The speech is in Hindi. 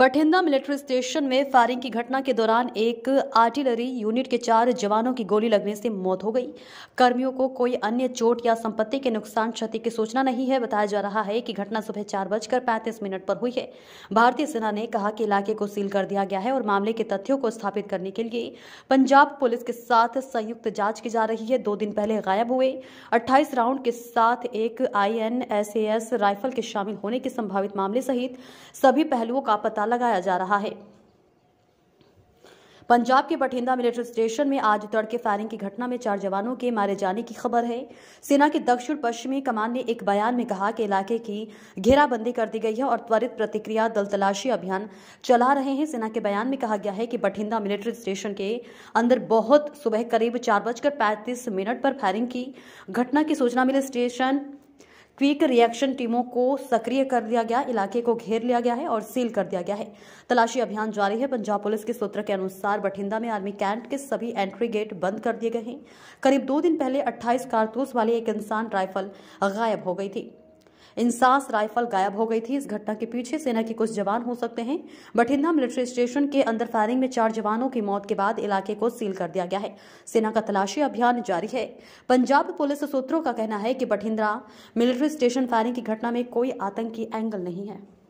बठिंडा मिलिट्री स्टेशन में फायरिंग की घटना के दौरान एक आर्टिलरी यूनिट के चार जवानों की गोली लगने से मौत हो गई कर्मियों को कोई अन्य चोट या संपत्ति के नुकसान क्षति की सूचना नहीं है बताया जा रहा है कि घटना सुबह चार बजकर पैंतीस मिनट पर हुई है भारतीय सेना ने कहा कि इलाके को सील कर दिया गया है और मामले के तथ्यों को स्थापित करने के लिए पंजाब पुलिस के साथ संयुक्त जांच की जा रही है दो दिन पहले गायब हुए अट्ठाईस राउंड के साथ एक आई राइफल के शामिल होने के संभावित मामले सहित सभी पहलुओं का पता पता लगाया जा रहा है पंजाब के बठिंडा मिलिट्री स्टेशन में आज तड़के फायरिंग की घटना में चार जवानों के मारे जाने की खबर है सेना के दक्षिण पश्चिमी कमान ने एक बयान में कहा कि इलाके की घेराबंदी कर दी गई है और त्वरित प्रतिक्रिया दल तलाशी अभियान चला रहे हैं सेना के बयान में कहा गया है कि बठिंडा मिलिट्री स्टेशन के अंदर बहुत सुबह करीब चार बजकर पैंतीस मिनट पर फायरिंग की घटना की सूचना मिली स्टेशन क्विक रिएक्शन टीमों को सक्रिय कर दिया गया इलाके को घेर लिया गया है और सील कर दिया गया है तलाशी अभियान जारी है पंजाब पुलिस के सूत्र के अनुसार बठिंडा में आर्मी कैंट के सभी एंट्री गेट बंद कर दिए गए हैं करीब दो दिन पहले अट्ठाईस कारतूस वाली एक इंसान राइफल गायब हो गई थी इंसास राइफल गायब हो गई थी इस घटना के पीछे सेना के कुछ जवान हो सकते हैं बठिंडा मिलिट्री स्टेशन के अंदर फायरिंग में चार जवानों की मौत के बाद इलाके को सील कर दिया गया है सेना का तलाशी अभियान जारी है पंजाब पुलिस सूत्रों का कहना है कि बठिंद्रा मिलिट्री स्टेशन फायरिंग की घटना में कोई आतंकी एंगल नहीं है